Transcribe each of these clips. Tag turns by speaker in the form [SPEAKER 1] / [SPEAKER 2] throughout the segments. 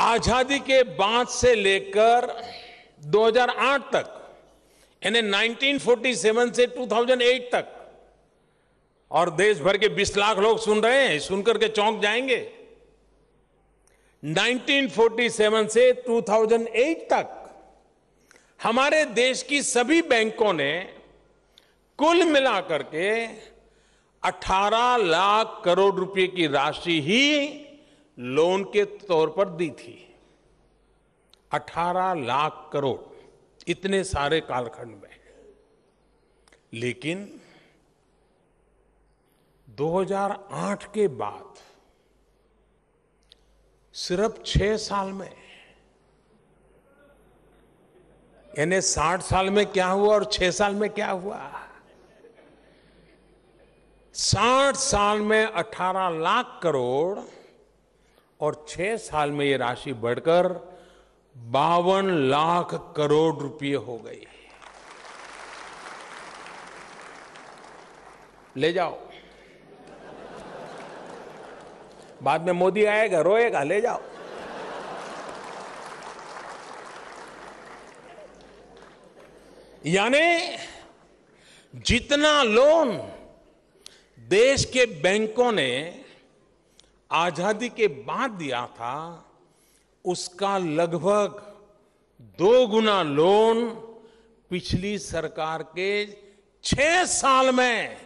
[SPEAKER 1] आजादी के बाद से लेकर 2008 तक यानी 1947 से 2008 तक और देश भर के 20 लाख लोग सुन रहे हैं सुनकर के चौंक जाएंगे 1947 से 2008 तक हमारे देश की सभी बैंकों ने कुल मिलाकर के 18 लाख करोड़ रुपए की राशि ही लोन के तौर पर दी थी 18 लाख करोड़ इतने सारे कालखंड में लेकिन 2008 के बाद सिर्फ छह साल में यानी साठ साल में क्या हुआ और छह साल में क्या हुआ साठ साल में 18 लाख करोड़ और छह साल में ये राशि बढ़कर बावन लाख करोड़ रुपये हो गई ले जाओ बाद में मोदी आएगा रोएगा ले जाओ यानी जितना लोन देश के बैंकों ने आजादी के बाद दिया था उसका लगभग दो गुना लोन पिछली सरकार के छह साल में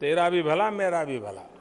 [SPEAKER 1] तेरा भी भला मेरा भी भला